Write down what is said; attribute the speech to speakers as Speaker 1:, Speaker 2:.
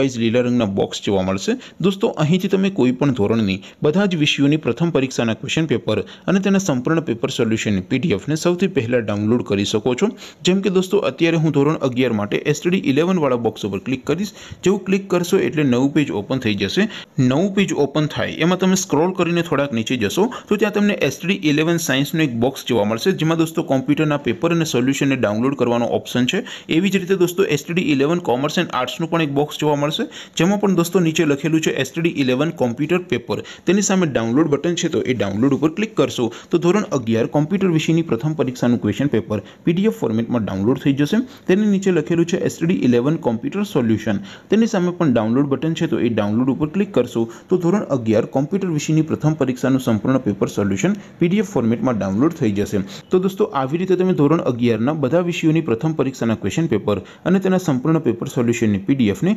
Speaker 1: લાઈલરંગના box જોવા મળશે દોસ્તો અહીંથી તમે કોઈપણ ધોરણની બધા જ વિષયોની પ્રથમ પરીક્ષાના ક્વેશ્ચન પેપર અને તેના સંપૂર્ણ પેપર સોલ્યુશનની પીડીએફ ને સૌથી પહેલા ડાઉનલોડ કરી શકો છો જેમ કે દોસ્તો અત્યારે હું ધોરણ 11 માટે STD 11 વાળો બોક્સ ઉપર ક્લિક કરશો જેવું ક્લિક કરશો એટલે નવું પેજ ઓપન થઈ જશે નવું પેજ ઓપન થાય એમાં તમે સ્ક્રોલ કરીને થોડાક નીચે જશો તો ત્યાં તમને STD 11 સાયન્સનો એક બોક્સ જોવા મળશે જેમાં દોસ્તો કમ્પ્યુટરના પેપર અને સોલ્યુશનને ડાઉનલોડ કરવાનો ઓપ્શન છે આવી જ રીતે દોસ્તો STD 11 કોમર્સ અને આર્ટ્સનો પણ એક બોક્સ જોવા જેમ પણ દોસ્તો નીચે લખેલું છે STD 11 કમ્પ્યુટર પેપર તેની સામે ડાઉનલોડ બટન છે તો એ ડાઉનલોડ ઉપર ક્લિક કરશો તો ધોરણ 11 કમ્પ્યુટર વિષયની પ્રથમ પરીક્ષાનું ક્વેશ્ચન પેપર PDF ફોર્મેટમાં ડાઉનલોડ થઈ જશે તેની નીચે લખેલું છે STD 11 કમ્પ્યુટર સોલ્યુશન તેની સામે પણ ડાઉનલોડ બટન છે તો એ ડાઉનલોડ ઉપર ક્લિક કરશો તો ધોરણ 11 કમ્પ્યુટર વિષયની પ્રથમ પરીક્ષાનું સંપૂર્ણ પેપર સોલ્યુશન PDF ફોર્મેટમાં ડાઉનલોડ થઈ જશે તો દોસ્તો આવી રીતે તમે ધોરણ 11 ના બધા વિષયોની પ્રથમ પરીક્ષાના ક્વેશ્ચન પેપર અને તેના સંપૂર્ણ પેપર સોલ્યુશનની PDF ને